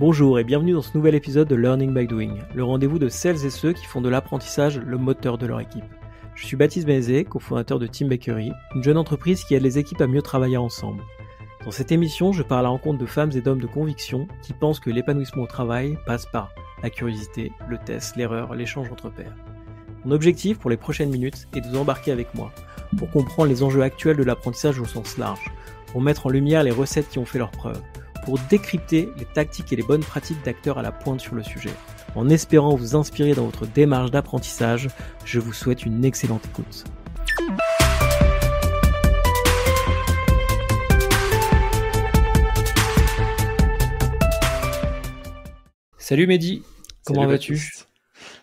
Bonjour et bienvenue dans ce nouvel épisode de Learning by Doing, le rendez-vous de celles et ceux qui font de l'apprentissage le moteur de leur équipe. Je suis Baptiste Bézé, cofondateur de Team Bakery, une jeune entreprise qui aide les équipes à mieux travailler ensemble. Dans cette émission, je parle à la rencontre de femmes et d'hommes de conviction qui pensent que l'épanouissement au travail passe par la curiosité, le test, l'erreur, l'échange entre pairs. Mon objectif pour les prochaines minutes est de vous embarquer avec moi pour comprendre les enjeux actuels de l'apprentissage au sens large, pour mettre en lumière les recettes qui ont fait leurs preuves pour décrypter les tactiques et les bonnes pratiques d'acteurs à la pointe sur le sujet. En espérant vous inspirer dans votre démarche d'apprentissage, je vous souhaite une excellente écoute. Salut Mehdi, comment vas-tu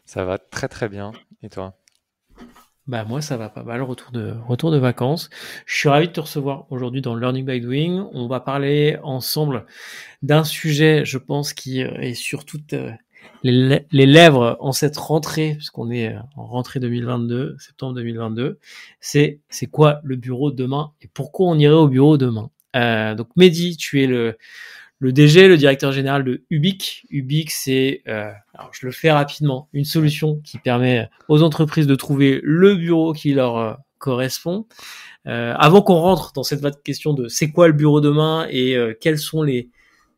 Ça va très très bien, et toi bah moi ça va pas mal, retour de, retour de vacances. Je suis ravi de te recevoir aujourd'hui dans Learning by Doing. On va parler ensemble d'un sujet, je pense, qui euh, est sur toutes euh, les lèvres en cette rentrée, puisqu'on est euh, en rentrée 2022, septembre 2022. C'est c'est quoi le bureau demain et pourquoi on irait au bureau demain Donc Mehdi, tu es le, le DG, le directeur général de Ubic. Ubic, c'est... Alors, je le fais rapidement. Une solution qui permet aux entreprises de trouver le bureau qui leur euh, correspond. Euh, avant qu'on rentre dans cette vaste question de c'est quoi le bureau demain et euh, quelles sont les,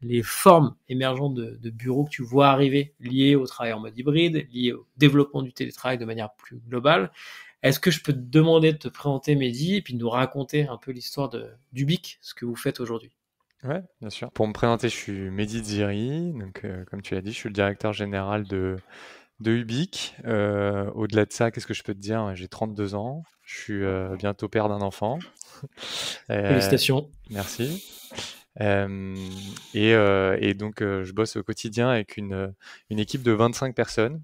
les formes émergentes de, bureaux que tu vois arriver liées au travail en mode hybride, liées au développement du télétravail de manière plus globale, est-ce que je peux te demander de te présenter, Mehdi, et puis de nous raconter un peu l'histoire de, du BIC, ce que vous faites aujourd'hui Ouais, bien sûr. Pour me présenter, je suis Mehdi Ziri. Donc, euh, comme tu l'as dit, je suis le directeur général de, de Ubique. Euh, au-delà de ça, qu'est-ce que je peux te dire J'ai 32 ans. Je suis euh, bientôt père d'un enfant. Félicitations. Merci. Et, et, donc, je bosse au quotidien avec une, une équipe de 25 personnes.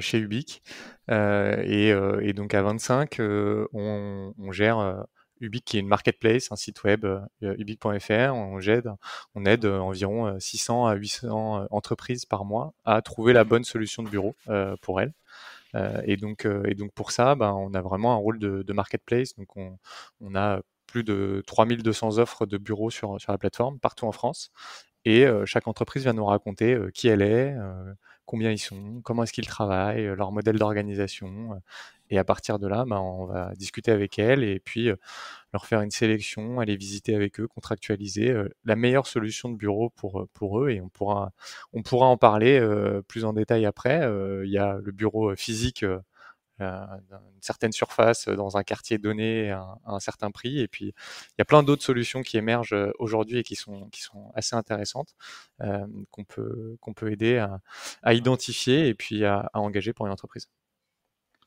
chez Ubic. et, et, donc à 25, on, on, gère Ubique qui est une marketplace, un site web, euh, euh, ubique.fr, on aide, euh, environ 600 à 800 entreprises par mois à trouver la bonne solution de bureau pour elles. et, donc, et donc pour ça, ben, on a vraiment un rôle de, marketplace. Donc on, a plus de 3200 offres de bureaux sur, la plateforme partout en France. Et chaque entreprise vient nous raconter qui elle est, combien ils sont, comment est-ce qu'ils travaillent, euh, leur modèle d'organisation. Euh, et à partir de là, ben, on va discuter avec elles et puis euh, leur faire une sélection, aller visiter avec eux, contractualiser la meilleure solution de bureau pour, pour eux. Et on pourra, on pourra en parler plus en détail après. Il y a le bureau physique euh, une certaine surface euh, dans un quartier donné à un, certain prix. Et puis, il y a plein d'autres solutions qui émergent euh, aujourd'hui et qui sont, qui sont assez intéressantes, qu'on peut, qu'on peut aider à, identifier et puis à, engager pour une entreprise.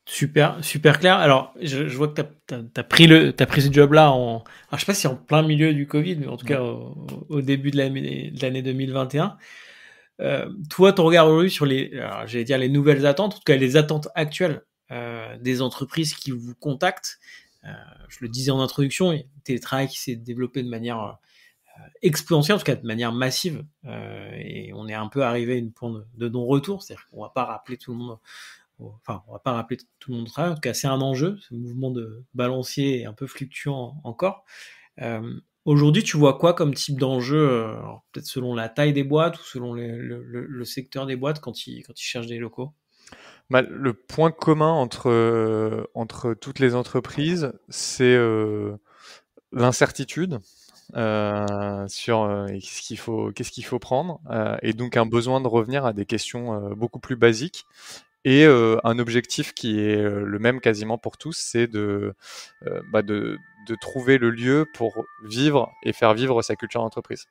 Super, super clair. Alors, je, vois que tu as, as, as, pris ce job-là en, je sais pas si en plein milieu du Covid, mais en tout cas au, début de l'année 2021. toi, ton regard aujourd'hui sur les, j'allais dire les nouvelles attentes, en tout cas les attentes actuelles euh, des entreprises qui vous contactent. Euh, je le disais en introduction, il le télétravail qui s'est développé de manière euh, exponentielle, en tout cas de manière massive. et on est un peu arrivé à une pointe de non-retour, c'est-à-dire qu'on va pas rappeler tout le monde, enfin, on va pas rappeler tout le monde travail. En tout cas, c'est un enjeu, ce mouvement de balancier est un peu fluctuant encore. Aujourd'hui, tu vois quoi comme type d'enjeu Peut-être selon la taille des boîtes ou selon le, le, secteur des boîtes quand ils, quand ils cherchent des locaux le point commun entre, euh, entre toutes les entreprises, c'est euh, l'incertitude euh, sur ce qu'il faut, qu'est-ce faut prendre, et donc un besoin de revenir à des questions beaucoup plus basiques. Et un objectif qui est le même quasiment pour tous, c'est bah, de, de, trouver le lieu pour vivre et faire vivre sa culture d'entreprise.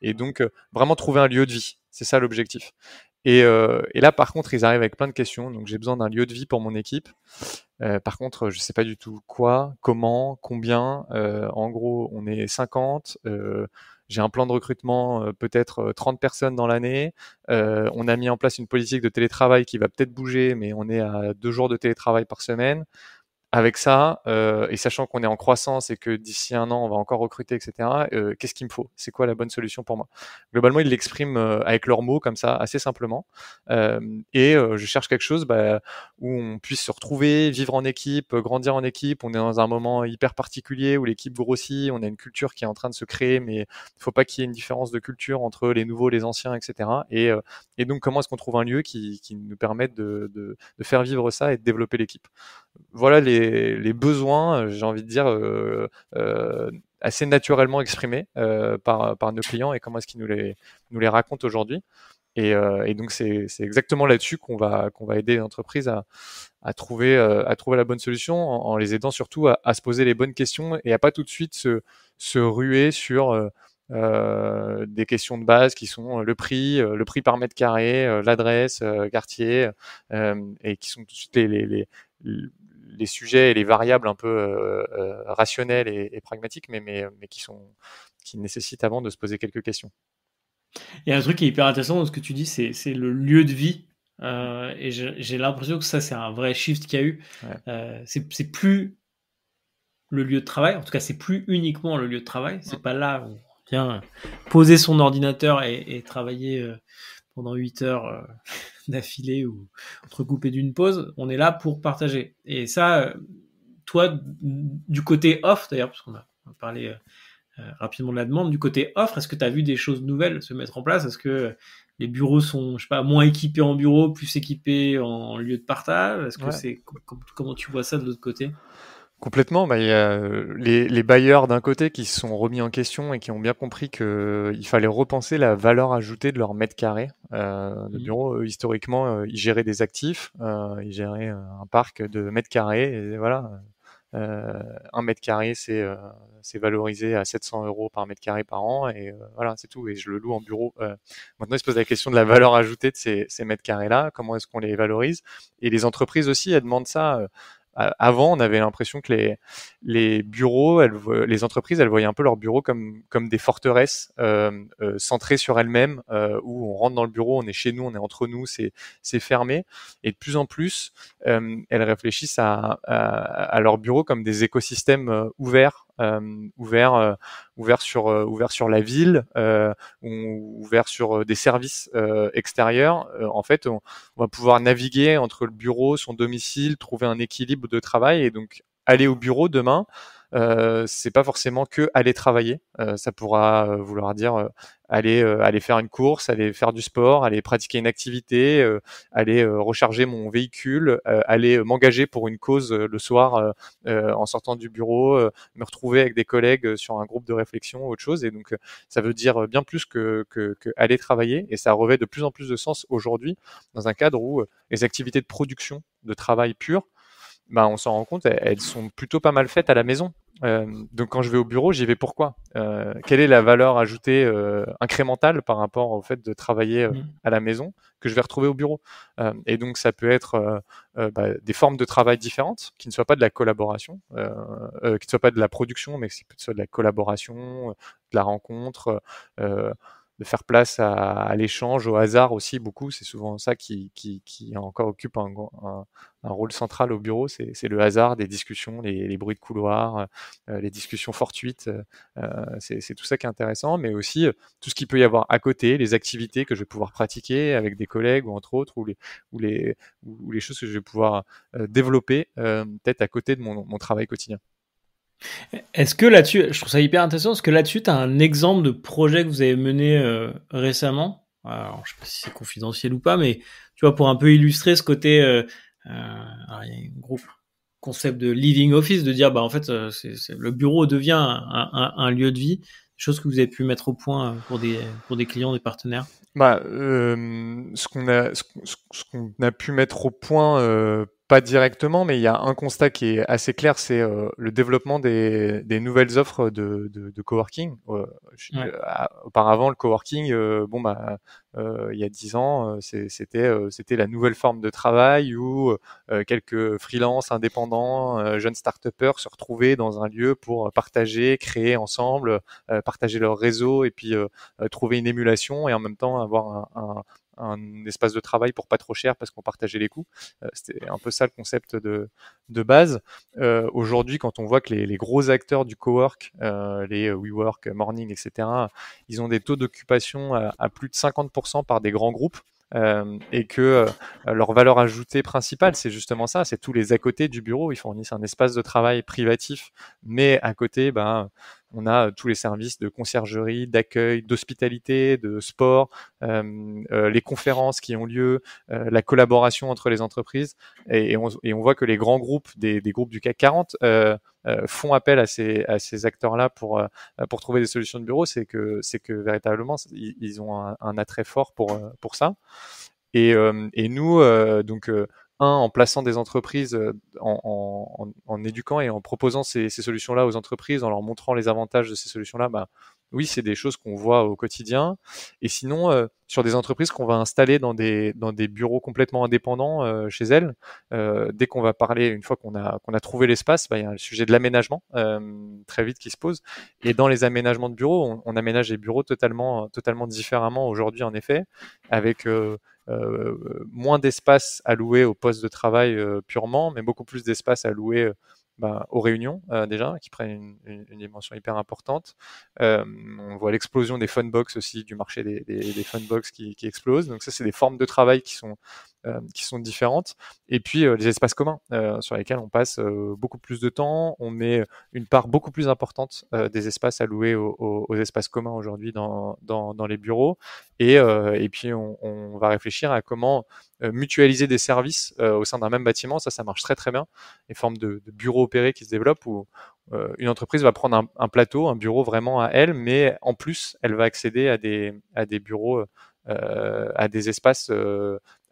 et donc, vraiment trouver un lieu de vie. C'est ça l'objectif. Euh, et, là, par contre, ils arrivent avec plein de questions. Donc, j'ai besoin d'un lieu de vie pour mon équipe. Euh, par contre, je ne sais pas du tout quoi, comment, combien. Euh, en gros, on est 50. j'ai un plan de recrutement, peut-être 30 personnes dans l'année. on a mis en place une politique de télétravail qui va peut-être bouger, mais on est à deux jours de télétravail par semaine avec ça, euh, et sachant qu'on est en croissance et que d'ici un an, on va encore recruter, etc., euh, qu'est-ce qu'il me faut C'est quoi la bonne solution pour moi Globalement, ils l'expriment euh, avec leurs mots, comme ça, assez simplement. et je cherche quelque chose bah, où on puisse se retrouver, vivre en équipe, grandir en équipe. On est dans un moment hyper particulier où l'équipe grossit, on a une culture qui est en train de se créer, mais il ne faut pas qu'il y ait une différence de culture entre les nouveaux, les anciens, etc. Et, et donc, comment est-ce qu'on trouve un lieu qui, nous permette de, de faire vivre ça et de développer l'équipe voilà les, besoins, euh, j'ai envie de dire, euh, euh, assez naturellement exprimés par, par, nos clients et comment est-ce qu'ils nous les, nous les racontent aujourd'hui. Et, donc, c'est exactement là-dessus qu'on va, va aider l'entreprise à, trouver, à trouver la bonne solution en, les aidant surtout à, se poser les bonnes questions et à pas tout de suite se, ruer sur. des questions de base qui sont le prix, le prix par mètre carré, l'adresse, quartier, et qui sont tout de suite les, les sujets et les variables un peu euh, euh, rationnels et, et pragmatiques, mais, mais, qui, sont, qui nécessitent avant de se poser quelques questions. Il y a un truc qui est hyper intéressant dans ce que tu dis, c'est le lieu de vie. Euh, et j'ai l'impression que ça, c'est un vrai shift qui a eu. c'est plus le lieu de travail, en tout cas, c'est plus uniquement le lieu de travail. C'est pas là où vient poser son ordinateur et, et travailler pendant 8 heures euh, d'affilée ou entrecoupé d'une pause. On est là pour partager. Et ça, euh, toi, du côté off d'ailleurs, parce qu'on a parlé euh, rapidement de la demande, du côté offre, est-ce que tu as vu des choses nouvelles se mettre en place Est-ce que les bureaux sont, je sais pas, moins équipés en bureau, plus équipés en lieu de partage Est-ce que c'est comment tu vois ça de l'autre côté Complètement. Bah, y a euh, les, bailleurs d'un côté qui se sont remis en question et qui ont bien compris qu'il euh, fallait repenser la valeur ajoutée de leur mètre carré. Euh, le mmh bureau, historiquement, euh, ils géraient des actifs, euh, ils géraient euh, un parc de mètres carrés. Et voilà, un mètre carré, c'est c'est valorisé à 700 euros par mètre carré par an. Et voilà, c'est tout. Et je le loue en bureau. maintenant, il se pose la question de la valeur ajoutée de ces, ces mètres carrés-là. Comment est-ce qu'on les valorise Et les entreprises aussi, elles demandent ça avant, on avait l'impression que les, bureaux, les entreprises, elles voyaient un peu leurs bureaux comme, des forteresses euh, euh, centrées sur elles-mêmes, euh, où on rentre dans le bureau, on est chez nous, on est entre nous, c'est, fermé. Et de plus en plus, elles réfléchissent à, à leurs bureaux comme des écosystèmes ouverts euh, ouvert euh, ouvert sur euh, ouvert sur la ville, ouvert sur des services extérieurs. en fait, on, va pouvoir naviguer entre le bureau, son domicile, trouver un équilibre de travail et donc aller au bureau demain. c'est pas forcément que aller travailler. ça pourra vouloir dire aller euh, aller faire une course, aller faire du sport, aller pratiquer une activité, euh, aller euh, recharger mon véhicule, aller m'engager pour une cause le soir en sortant du bureau, me retrouver avec des collègues sur un groupe de réflexion ou autre chose. Et donc ça veut dire bien plus que, que, aller travailler et ça revêt de plus en plus de sens aujourd'hui dans un cadre où les activités de production de travail pur, ben, on s'en rend compte, elles sont plutôt pas mal faites à la maison. Euh, donc quand je vais au bureau, j'y vais pourquoi euh, Quelle est la valeur ajoutée euh, incrémentale par rapport au fait de travailler mmh. à la maison que je vais retrouver au bureau Et donc ça peut être bah, des formes de travail différentes, qui ne soient pas de la collaboration, qui ne soient pas de la production, mais qui soient de la collaboration, de la rencontre, de faire place à, l'échange, au hasard aussi beaucoup. C'est souvent ça qui, qui, encore occupe un, un, rôle central au bureau. C'est le hasard des discussions, les, bruits de couloir, euh, les discussions fortuites. Euh, c'est tout ça qui est intéressant, mais aussi euh, tout ce qui peut y avoir à côté, les activités que je vais pouvoir pratiquer avec des collègues ou entre autres, ou les, ou les, ou les choses que je vais pouvoir développer peut-être à côté de mon travail quotidien. Est-ce que là-dessus, je trouve ça hyper intéressant, est-ce que là-dessus, tu as un exemple de projet que vous avez mené euh, récemment Alors, je sais pas si c'est confidentiel ou pas, mais tu vois, pour un peu illustrer ce côté, euh, euh il y a un gros concept de living office, de dire, bah en fait, euh, le bureau devient un, lieu de vie, chose que vous avez pu mettre au point pour des, pour des clients, des partenaires bah, ce qu'on a, ce, ce qu'on a pu mettre au point pas directement, mais il y a un constat qui est assez clair, c'est euh, le développement des, nouvelles offres de, coworking. Euh, euh, auparavant, le coworking, bon bah, il y a dix ans, c'était c'était la nouvelle forme de travail où quelques freelances, indépendants, jeunes start-upers se retrouvaient dans un lieu pour partager, créer ensemble, partager leur réseau et puis trouver une émulation et en même temps avoir un un espace de travail pour pas trop cher parce qu'on partageait les coûts. Euh, c'était un peu ça le concept de, de base. Euh, aujourd'hui, quand on voit que les, gros acteurs du cowork, euh, les WeWork, Morning, etc., ils ont des taux d'occupation à, plus de 50% par des grands groupes et que leur valeur ajoutée principale, c'est justement ça, c'est tous les à côté du bureau. Ils fournissent un espace de travail privatif, mais à côté, ben, on a tous les services de conciergerie, d'accueil, d'hospitalité, de sport, euh, les conférences qui ont lieu, la collaboration entre les entreprises. Et, on, et, on, voit que les grands groupes, des, des groupes du CAC 40, euh, font appel à ces, à ces acteurs-là pour, euh, euh, pour trouver des solutions de bureau, c'est que, c'est que véritablement, ils, ont un, attrait fort pour, pour ça. Et, et nous, donc, un, en plaçant des entreprises, en, en, éduquant et en proposant ces, ces solutions-là aux entreprises, en leur montrant les avantages de ces solutions-là, bah, oui, c'est des choses qu'on voit au quotidien. Et sinon, euh, sur des entreprises qu'on va installer dans des, bureaux complètement indépendants euh, chez elles, euh, dès qu'on va parler, une fois qu'on a, trouvé l'espace, bah, il y a le sujet de l'aménagement très vite qui se pose. Et dans les aménagements de bureaux, on, aménage les bureaux totalement, totalement différemment aujourd'hui, en effet, avec moins d'espace alloué au poste de travail purement, mais beaucoup plus d'espace alloué ben, aux réunions euh, déjà, qui prennent une, dimension hyper importante. Euh, on voit l'explosion des funbox aussi, du marché des, des, des funbox qui, qui explosent. Donc ça, c'est des formes de travail qui sont euh, qui sont différentes. Et puis euh, les espaces communs euh, sur lesquels on passe beaucoup plus de temps. On met une part beaucoup plus importante des espaces alloués aux, espaces communs aujourd'hui dans, dans, les bureaux. Et, puis on, va réfléchir à comment mutualiser des services au sein d'un même bâtiment. Ça, ça marche très très bien. Les formes de, bureaux opérés qui se développent où une entreprise va prendre un, plateau, un bureau vraiment à elle, mais en plus, elle va accéder à des, à des bureaux, à des espaces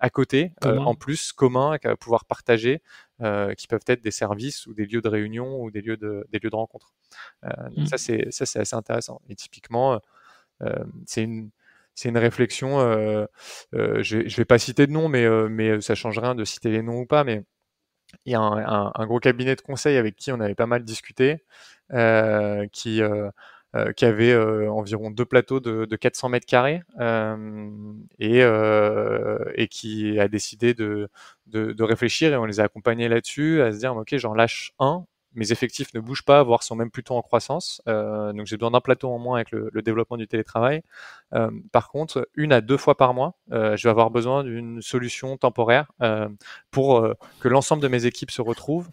à côté, euh, en plus, commun, à pouvoir partager, euh, qui peuvent être des services ou des lieux de réunion ou des lieux de, des lieux de rencontre. Euh, mm. ça, c'est, assez intéressant. Et typiquement, c'est une, c'est une réflexion, je ne vais pas citer de nom, mais, mais ça change rien de citer les noms ou pas, mais il y a un, un, gros cabinet de conseil avec qui on avait pas mal discuté, qui euh, qui avait euh, environ deux plateaux de, de 400 mètres carrés euh, et, et qui a décidé de, de, de, réfléchir et on les a accompagnés là-dessus à se dire ok j'en lâche un mes effectifs ne bougent pas, voire sont même plutôt en croissance. Euh, donc j'ai besoin d'un plateau en moins avec le, développement du télétravail. Euh, par contre, une à deux fois par mois, euh, je vais avoir besoin d'une solution temporaire pour que l'ensemble de mes équipes se retrouvent,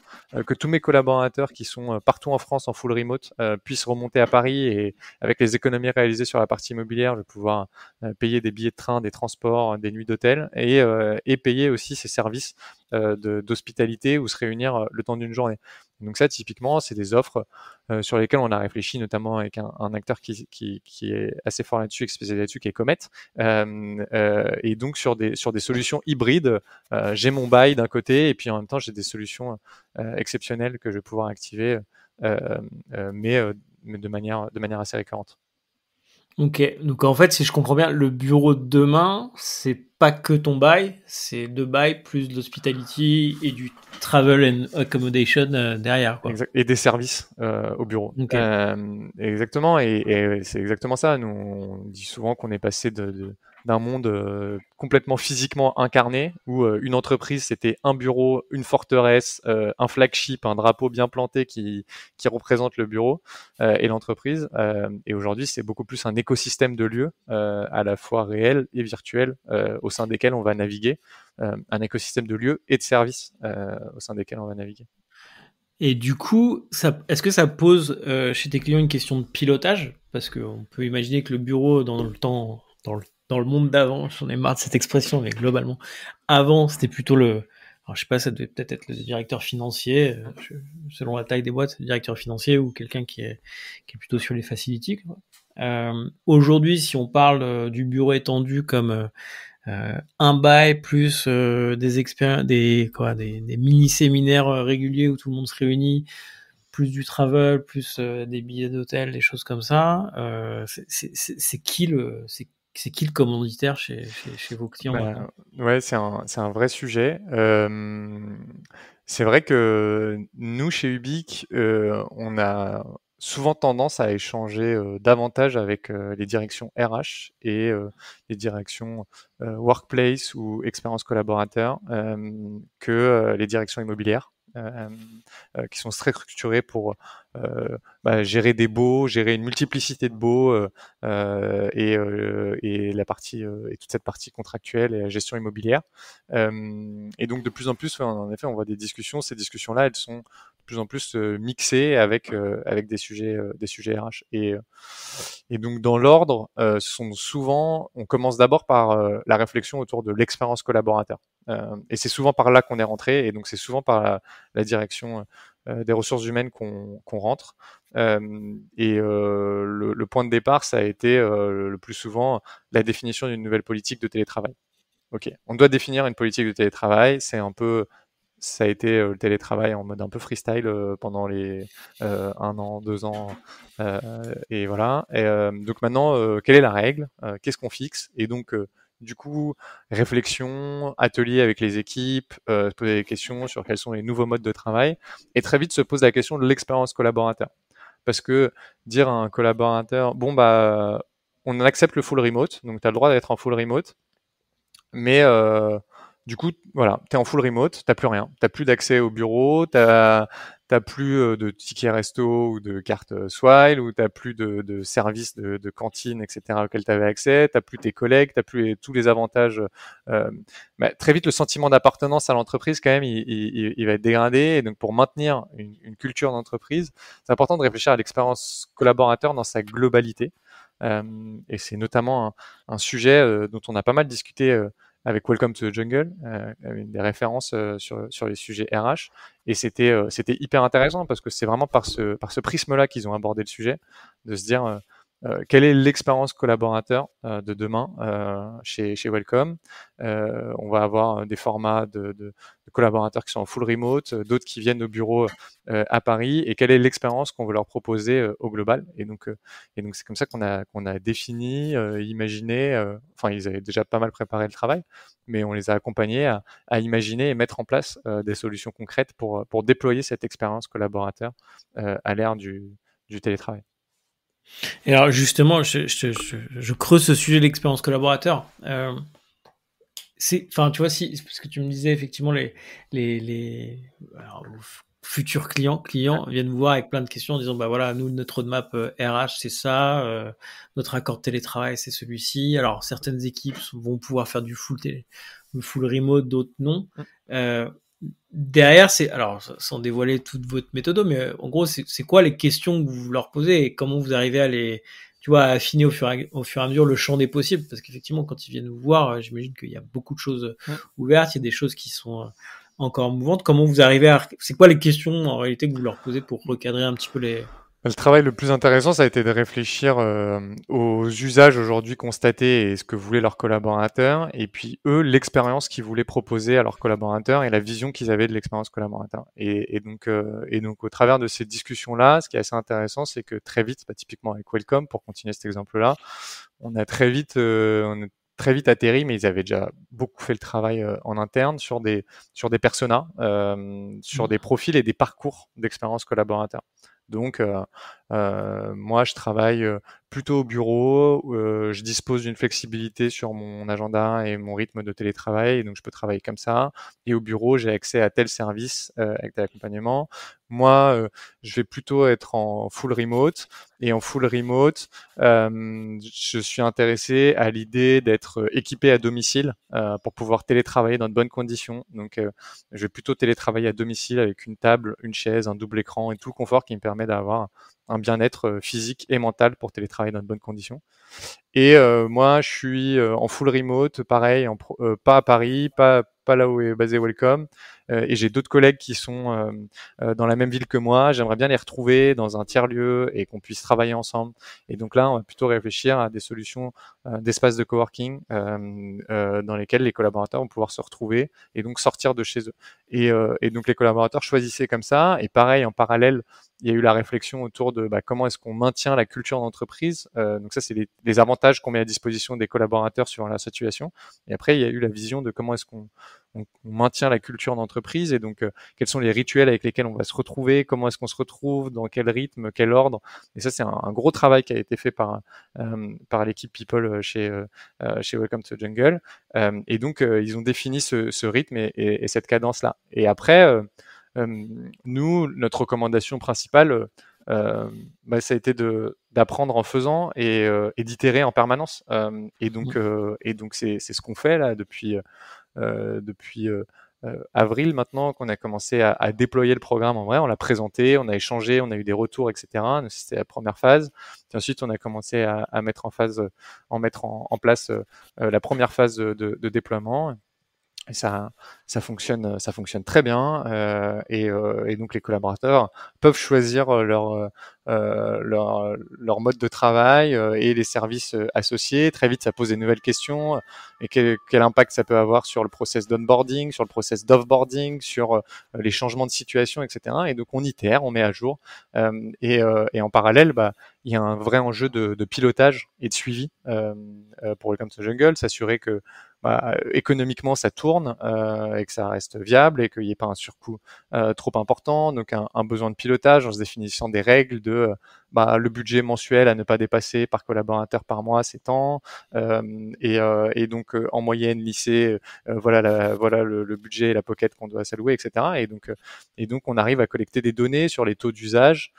que tous mes collaborateurs qui sont partout en France en full remote puissent remonter à Paris et avec les économies réalisées sur la partie immobilière, je vais pouvoir payer des billets de train, des transports, des nuits d'hôtel et, et payer aussi ces services euh, d'hospitalité ou se réunir euh, le temps d'une journée. Donc ça, typiquement, c'est des offres euh, sur lesquelles on a réfléchi, notamment avec un, acteur qui, est assez fort là-dessus, qui est spécialisé là-dessus, qui est Comet. et donc sur des, sur des solutions hybrides, j'ai mon bail d'un côté, et puis en même temps, j'ai des solutions exceptionnelles que je vais pouvoir activer, mais, de, manière, de manière assez récurrente. Ok, donc en fait, si je comprends bien, le bureau de demain, c'est pas que ton bail, c'est deux bails plus de l'hospitality et du travel and accommodation euh, derrière. Quoi. et des services euh, au bureau. Euh, exactement, et, c'est exactement ça. Nous, on dit souvent qu'on est passé de, d'un monde euh, complètement physiquement incarné, où euh, une entreprise, c'était un bureau, une forteresse, euh, un flagship, un drapeau bien planté qui, qui représente le bureau et l'entreprise. et aujourd'hui, c'est beaucoup plus un écosystème de lieux, à la fois réel et virtuel, au sein desquels on va naviguer, un écosystème de lieux et de services au sein desquels on va naviguer. Et du coup, est-ce que ça pose chez tes clients une question de pilotage Parce qu'on peut imaginer que le bureau, dans le temps, dans le dans le monde d'avant, j'en ai marre de cette expression, mais globalement, avant, c'était plutôt le. Alors, je sais pas, ça devait peut-être être le directeur financier, euh, selon la taille des boîtes, le directeur financier ou quelqu'un qui est, qui est plutôt sur les facilities. Euh, Aujourd'hui, si on parle euh, du bureau étendu comme euh, euh un bail plus des, des, quoi, des, des mini-séminaires réguliers où tout le monde se réunit, plus du travel, plus des billets d'hôtel, des choses comme ça. Euh, c'est qui le, c'est c'est qui le commanditaire chez, vos clients bah, Ouais, c'est un, vrai sujet. c'est vrai que nous, chez Ubique, on a souvent tendance à échanger davantage avec les directions RH et les directions workplace ou expérience collaborateur que les directions immobilières. Euh, euh, qui sont très structurés pour euh, bah, gérer des beaux, gérer une multiplicité de beaux et, la partie et toute cette partie contractuelle et la gestion immobilière. et donc de plus en plus, en effet, on voit des discussions. Ces discussions-là, elles sont plus en plus euh, mixé avec euh, avec des sujets euh, des sujets RH et et donc dans l'ordre sont souvent on commence d'abord par la réflexion autour de l'expérience collaborateur et c'est souvent par là qu'on est rentré et donc c'est souvent par la, direction des ressources humaines qu'on rentre. et le, point de départ, ça a été le plus souvent la définition d'une nouvelle politique de télétravail. Ok, on doit définir une politique de télétravail. C'est un peu ça a été euh, le télétravail en mode un peu freestyle euh, pendant les euh, un an, deux ans. et voilà. Et, donc maintenant, quelle est la règle Qu'est-ce qu'on fixe Et donc, du coup, réflexion, atelier avec les équipes, poser des questions sur quels sont les nouveaux modes de travail, et très vite se pose la question de l'expérience collaborateur. Parce que dire à un collaborateur, bon, bah, on accepte le full remote, donc tu as le droit d'être en full remote, mais du coup, voilà, tu es en full remote, t'as plus rien, t'as plus d'accès au bureau, t'as t'as plus euh, de tickets resto ou de carte euh, Swile ou t'as plus de, de services de, de cantine, etc. auxquels t'avais accès, t'as plus tes collègues, t'as plus tous les avantages. Euh, bah, très vite, le sentiment d'appartenance à l'entreprise quand même, il, il, il, va être dégradé. Et donc, pour maintenir une, une culture d'entreprise, c'est important de réfléchir à l'expérience collaborateur dans sa globalité. Euh, et c'est notamment un, un sujet euh, dont on a pas mal discuté avec Welcome to the Jungle, euh, des références euh, sur, sur les sujets RH. Et c'était euh, c'était hyper intéressant parce que c'est vraiment par ce, par ce prisme-là qu'ils ont abordé le sujet, de se dire euh, quelle est l'expérience collaborateur euh, de demain euh, chez, chez Welcome On va avoir des formats de, collaborateurs qui sont en full remote, d'autres qui viennent au bureau à Paris, et quelle est l'expérience qu'on veut leur proposer au global Et donc, et donc c'est comme ça qu'on a qu'on a défini, imaginé. Enfin, ils avaient déjà pas mal préparé le travail, mais on les a accompagnés à, à imaginer et mettre en place des solutions concrètes pour pour déployer cette expérience collaborateur à l'ère du du télétravail. Et alors justement, je, creuse ce sujet de l'expérience collaborateur. Euh, c'est, enfin, tu vois, si, parce que tu me disais effectivement les, futurs clients, clients viennent voir avec plein de questions en disant, bah voilà, nous notre roadmap RH euh, c'est ça, euh, notre accord de télétravail c'est celui-ci. Alors certaines équipes vont pouvoir faire du full télé, full remote, d'autres non. Mm derrière, c'est alors sans dévoiler toute votre méthode, mais euh, en gros, c'est quoi les questions que vous leur posez et comment vous arrivez à les, tu vois, à affiner au fur, et, à mesure le champ des possibles Parce qu'effectivement, quand ils viennent vous voir, euh, j'imagine qu'il y a beaucoup de choses euh, ouvertes, il y a des choses qui sont encore mouvantes. Comment vous arrivez à, c'est quoi les questions en réalité que vous leur posez pour recadrer un petit peu les le travail le plus intéressant, ça a été de réfléchir euh, aux usages aujourd'hui constatés et ce que voulaient leurs collaborateurs, et puis eux, l'expérience qu'ils voulaient proposer à leurs collaborateurs et la vision qu'ils avaient de l'expérience collaborateur. Et, donc, euh, et donc, au travers de ces discussions-là, ce qui est assez intéressant, c'est que très vite, pas bah, typiquement avec Welcome, pour continuer cet exemple-là, on a très vite, euh, on très vite atterri, mais ils avaient déjà beaucoup fait le travail en interne sur des sur des personas, sur mmh. des profils et des parcours d'expérience collaborateur. Donc, euh, moi, je travaille euh, plutôt au bureau. Euh, je dispose d'une flexibilité sur mon agenda et mon rythme de télétravail, donc je peux travailler comme ça. Et au bureau, j'ai accès à tel service avec tel accompagnement. Moi, je vais plutôt être en full remote. Et en full remote, je suis intéressé à l'idée d'être équipé à domicile pour pouvoir télétravailler dans de bonnes conditions. Donc, je vais plutôt télétravailler à domicile avec une table, une chaise, un double écran et tout le confort qui me permet d'avoir un bien-être euh, physique et mental pour télétravailler dans de bonnes conditions. Et euh, moi, je suis euh, en full remote, pareil, en pas à Paris, pas, pas là où est basé Welcome. Euh, et j'ai d'autres collègues qui sont euh, euh, dans la même ville que moi. J'aimerais bien les retrouver dans un tiers lieu et qu'on puisse travailler ensemble. Et donc là, on va plutôt réfléchir à des solutions d'espace de coworking dans lesquels les collaborateurs vont pouvoir se retrouver et donc sortir de chez eux. Et, et donc les collaborateurs choisissaient comme ça. Et pareil, en parallèle, il y a eu la réflexion autour de bah, comment est-ce qu'on maintient la culture d'entreprise. donc ça, c'est les, les, avantages qu'on met à disposition des collaborateurs sur la situation. Et après, il y a eu la vision de comment est-ce qu'on on, maintient la culture d'entreprise et donc euh, quels sont les rituels avec lesquels on va se retrouver, comment est-ce qu'on se retrouve, dans quel rythme, quel ordre. Et ça, c'est un, gros travail qui a été fait par, euh, par l'équipe People euh, chez, chez Welcome to Jungle. et donc, ils ont défini ce, ce rythme et, et, cette cadence-là. Et après, nous, notre recommandation principale, bah, ça a été d'apprendre en faisant et, d'itérer en permanence. et donc, mmh. et donc c'est ce qu'on fait là depuis euh, depuis euh, euh, avril maintenant qu'on a commencé à, à, déployer le programme en vrai. On l'a présenté, on a échangé, on a eu des retours, etc. C'était la première phase. Puis ensuite, on a commencé à, à mettre en phase, en mettre en, place la première phase de, de, de déploiement. Et ça, ça fonctionne, ça fonctionne très bien. Euh, et, euh, et, donc les collaborateurs peuvent choisir leur, euh, leur, leur, mode de travail euh, et les services euh, associés. Très vite, ça pose des nouvelles questions. Euh, et quel, quel impact ça peut avoir sur le process d'onboarding, sur le process d'offboarding, sur les changements de situation, etc. Et donc on itère, on met à jour. Et, et, en parallèle, bah, il y a un vrai enjeu de, de pilotage et de suivi pour le Campus Jungle, s'assurer que bah, économiquement ça tourne euh, et que ça reste viable et qu'il n'y ait pas un surcoût euh, trop important. Donc un, besoin de pilotage en se définissant des règles de euh, bah, le budget mensuel à ne pas dépasser par collaborateur par mois, c'est temps, euh, et, donc en moyenne lycée, voilà, voilà le, budget et la pocket qu'on doit s'allouer, etc. Et donc, et donc on arrive à collecter des données sur les taux d'usage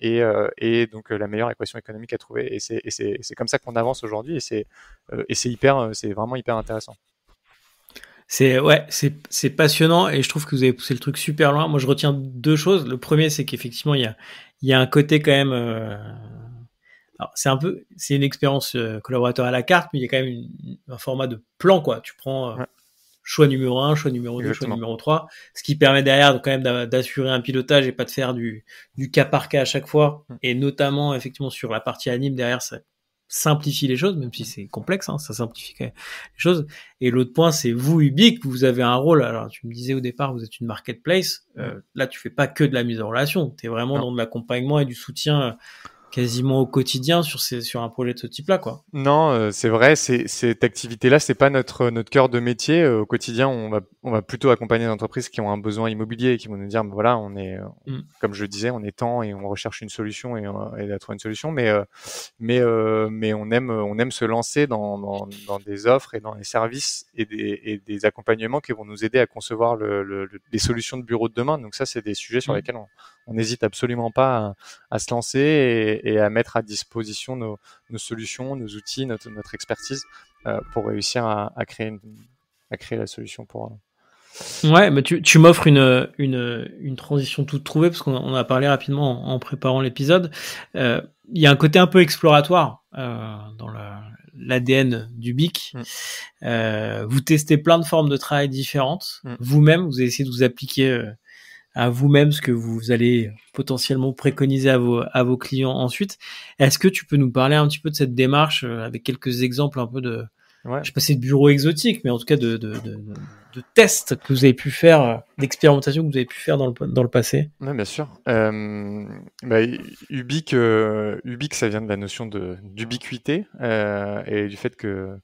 et, et, donc la meilleure équation économique à trouver. Et c'est comme ça qu'on avance aujourd'hui et c'est hyper, c'est vraiment hyper intéressant. C'est ouais, c'est passionnant et je trouve que vous avez poussé le truc super loin. Moi, je retiens deux choses. Le premier, c'est qu'effectivement, il y a, un côté quand même. Euh, c'est un peu, c'est une expérience euh, collaborateur à la carte, mais il y a quand même un format de plan quoi. Tu prends euh, choix numéro 1, choix numéro 2, choix numéro 3, ce qui permet derrière quand même d'assurer un pilotage et pas de faire du, du cas par cas à chaque fois. Mm. Et notamment effectivement sur la partie anime derrière, ça, simplifie les choses, même si c'est complexe, hein, ça simplifie les choses. Et l'autre point, c'est vous, Ubique, vous avez un rôle. Alors, tu me disais au départ, vous êtes une marketplace. Euh, là, tu fais pas que de la mise en relation. Tu es vraiment dans de l'accompagnement et du soutien euh, quasiment au quotidien sur ces, sur un projet de ce type-là, quoi. Non, euh, c'est vrai. Cette activité-là, c'est pas notre notre cœur de métier. Euh, au quotidien, on va on va plutôt accompagner des entreprises qui ont un besoin immobilier et qui vont nous dire, ben voilà, on est, euh, mm. comme je disais, on est temps et on recherche une solution et on et a trouvé une solution. Mais mais mais on aime on aime se lancer dans, des offres et dans les services et des, accompagnements qui vont nous aider à concevoir le, les solutions de bureau de demain. Donc ça, c'est des sujets sur mm. lesquels on, on n'hésite absolument pas à, se lancer et, à mettre à disposition nos, solutions, nos outils, notre, notre expertise euh, pour réussir à, créer à créer la solution pour. Euh. Ouais, mais tu, m'offres une, une, transition toute trouvée parce qu'on a parlé rapidement en, préparant l'épisode. Euh, il y a un côté un peu exploratoire dans l'ADN du BIC. Mm. vous testez plein de formes de travail différentes. Mm. Vous-même, vous essayez de vous appliquer à vous-même ce que vous allez potentiellement préconiser à vos, à vos clients ensuite. Est-ce que tu peux nous parler un petit peu de cette démarche euh, avec quelques exemples un peu de, je sais pas, si de bureau exotique, mais en tout cas de, de tests que vous avez pu faire, euh, d'expérimentations que vous avez pu faire dans le, dans le passé Oui, bien sûr. Euh, bah, euh, Ubique, ça vient de la notion d'ubiquité euh, et du fait que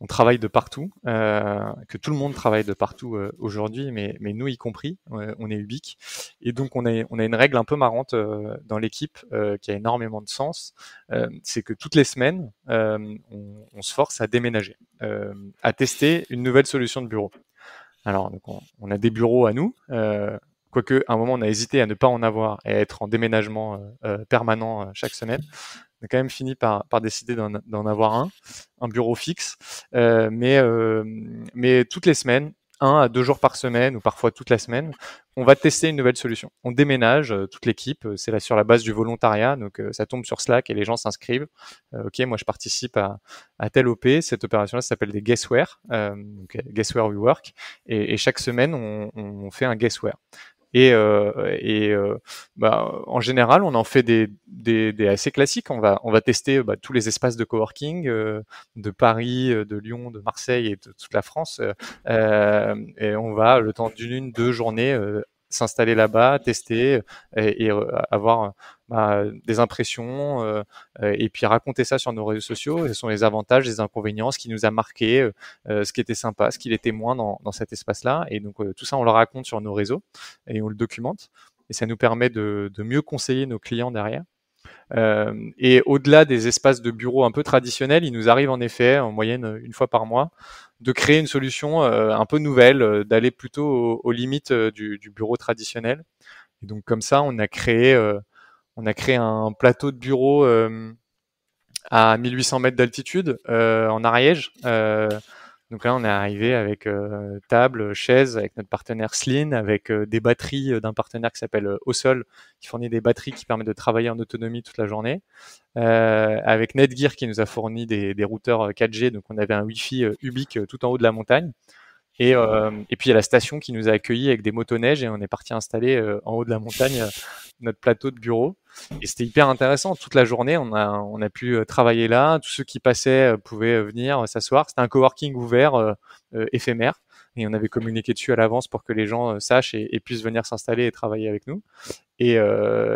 on travaille de partout, euh, que tout le monde travaille de partout aujourd'hui, mais, mais nous y compris, on est Ubique. Et donc, on a, on a une règle un peu marrante dans l'équipe qui a énormément de sens, c'est que toutes les semaines, on, se force à déménager, à tester une nouvelle solution de bureau. Alors, on, a des bureaux à nous, euh, quoique à un moment on a hésité à ne pas en avoir et à être en déménagement euh, euh, permanent chaque semaine. On a quand même fini par, par décider d'en avoir un, un bureau fixe, mais, mais toutes les semaines, un à deux jours par semaine ou parfois toute la semaine, on va tester une nouvelle solution. On déménage euh, toute l'équipe, euh, c'est là sur la base du volontariat, donc euh, ça tombe sur Slack et les gens s'inscrivent. ok, moi je participe à, à telle OP, cette opération-là s'appelle des guessware, donc guessware we work, et, chaque semaine on, on fait un guessware. Et, euh, et euh, bah, en général, on en fait des, des, assez classiques. On va, on va tester bah, tous les espaces de coworking euh, de Paris, de Lyon, de Marseille et de toute la France. et on va, le temps d'une, deux journées, s'installer là-bas, tester euh, et, euh, avoir euh, bah, des impressions et puis raconter ça sur nos réseaux sociaux. Ce sont les avantages, les inconvénients, ce qui nous a marqué, ce qui était sympa, ce qui était moins dans, cet espace-là. Et donc tout ça, on le raconte sur nos réseaux et on le documente. Et ça nous permet de, mieux conseiller nos clients derrière. et au-delà des espaces de bureaux un peu traditionnels, il nous arrive en effet en moyenne une fois par mois de créer une solution euh, un peu nouvelle, euh, d'aller plutôt aux, limites euh, du, bureau traditionnel. Et donc comme ça, on a créé, on a créé un plateau de bureau à 1800 mètres d'altitude en Ariège donc là, on est arrivé avec euh, table, chaise, avec notre partenaire Sleen, avec euh, des batteries euh, d'un partenaire qui s'appelle Osol, qui fournit des batteries qui permettent de travailler en autonomie toute la journée, avec Netgear qui nous a fourni des, routeurs 4G, donc on avait un Wi-Fi ubique tout en haut de la montagne. Et, et puis il y a la station qui nous a accueillis avec des motoneiges et on est parti installer en haut de la montagne notre plateau de bureau. Et c'était hyper intéressant. Toute la journée, on a, on a pu euh, travailler là. Tous ceux qui passaient euh, pouvaient euh, venir s'asseoir. C'était un coworking ouvert, éphémère. Et on avait communiqué dessus à l'avance pour que les gens sachent et, puissent venir s'installer et travailler avec nous. Et,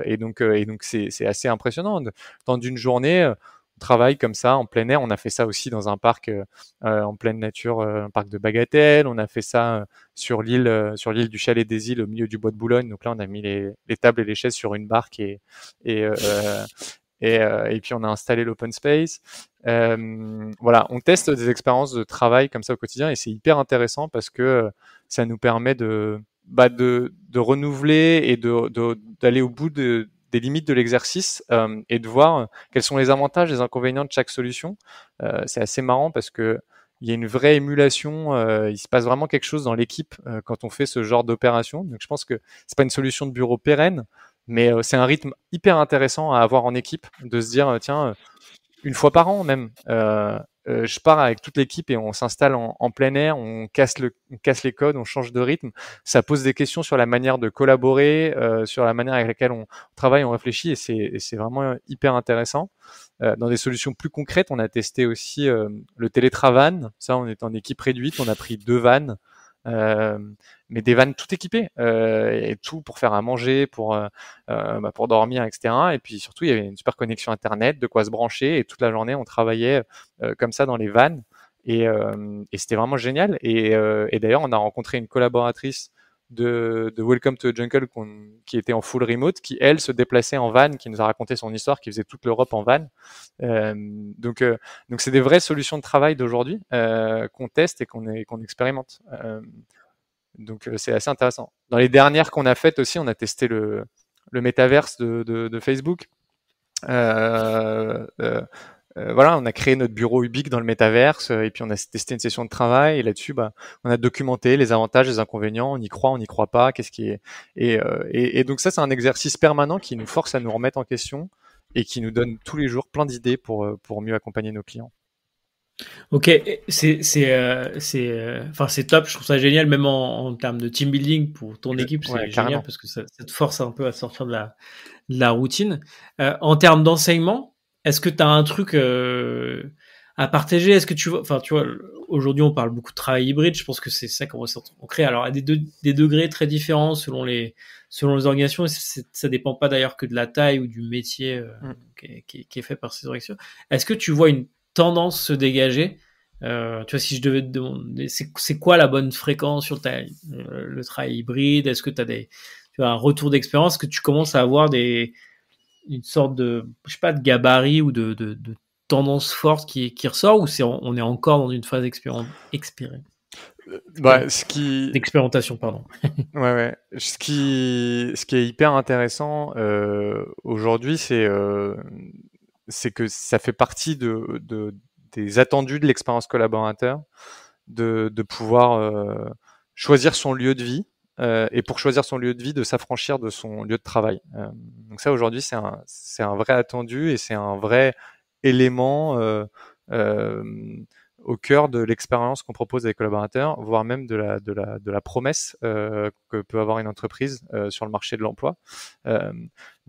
et donc, et donc c'est assez impressionnant. Dans une journée, travail comme ça en plein air. On a fait ça aussi dans un parc euh, euh, en pleine nature, euh, un parc de Bagatelle. On a fait ça sur l'île, sur l'île du Chalet des Îles, au milieu du bois de Boulogne. Donc là, on a mis les, les tables et les chaises sur une barque et et, et, et puis on a installé l'open space. voilà, on teste des expériences de travail comme ça au quotidien et c'est hyper intéressant parce que ça nous permet de bah, de, de renouveler et de, d'aller au bout de, des limites de l'exercice euh, et de voir euh, quels sont les avantages, les inconvénients de chaque solution. Euh, c'est assez marrant parce que il y a une vraie émulation, il se passe vraiment quelque chose dans l'équipe quand on fait ce genre d'opération. Donc je pense que c'est pas une solution de bureau pérenne, mais c'est un rythme hyper intéressant à avoir en équipe, de se dire tiens une fois par an même, euh, je pars avec toute l'équipe et on s'installe en, plein air, on casse, casse les codes, on change de rythme. Ça pose des questions sur la manière de collaborer, euh, sur la manière avec laquelle on travaille, on réfléchit et c'est vraiment hyper intéressant. Euh, dans des solutions plus concrètes, on a testé aussi le télétravan. Ça, on est en équipe réduite, on a pris deux vannes mais des vannes tout équipées et tout pour faire à manger, pour bah, pour dormir, etc. Et puis surtout, il y avait une super connexion internet, de quoi se brancher et toute la journée on travaillait comme ça dans les vannes et, et c'était vraiment génial. Et, et d'ailleurs, on a rencontré une collaboratrice de, Welcome to the Jungle qui était en full remote, qui elle se déplaçait en van, qui nous a raconté son histoire, qui faisait toute l'Europe en van. Euh, donc euh, donc c'est des vraies solutions de travail d'aujourd'hui euh, qu'on teste et qu'on expérimente. donc c'est assez intéressant. Dans les dernières qu'on a faites aussi, on a testé le, le métaverse de, de, Facebook. Euh, euh, voilà, on a créé notre bureau Ubique dans le métaverse euh, et puis on a testé une session de travail et là-dessus, bah, on a documenté les avantages, les inconvénients, on y croit, on n'y croit pas, qu'est-ce qui est et, euh, et, donc ça, c'est un exercice permanent qui nous force à nous remettre en question et qui nous donne tous les jours plein d'idées pour pour mieux accompagner nos clients. Ok, c'est c'est c'est enfin c'est top. Je trouve ça génial, même en, en termes de team building pour ton équipe, c'est génial parce que ça, ça, te force un peu à sortir de la de la routine. en termes d'enseignement, est-ce que tu as un truc euh, à partager Est-ce que tu vois, enfin, tu vois, aujourd'hui on parle beaucoup de travail hybride. Je pense que c'est ça qu'on on crée. Alors à des, degrés très différents selon les selon les organisations. ça dépend pas d'ailleurs que de la taille ou du métier euh, mm. qui, est fait par ces organisations. Est-ce que tu vois une tendance se dégager euh, tu vois, si je devais demander, c'est quoi la bonne fréquence sur le, travail hybride Est-ce que tu as des, tu as un retour d'expérience que tu commences à avoir des, une sorte de, pas, de gabarit ou de, tendance forte qui, ressort ou c'est on est encore dans une phase expérimentale euh, bah, d'expérimentation pardon ce qui ce qui est hyper intéressant euh, aujourd'hui c'est euh, c'est que ça fait partie de, des attendus de l'expérience collaborateur de, pouvoir choisir son lieu de vie euh, et pour choisir son lieu de vie, de s'affranchir de son lieu de travail. Euh, donc ça, aujourd'hui, c'est un, c'est un vrai attendu et c'est un vrai élément euh, euh au cœur de l'expérience qu'on propose à des collaborateurs, voire même de la, de la, de la promesse que peut avoir une entreprise sur le marché de l'emploi.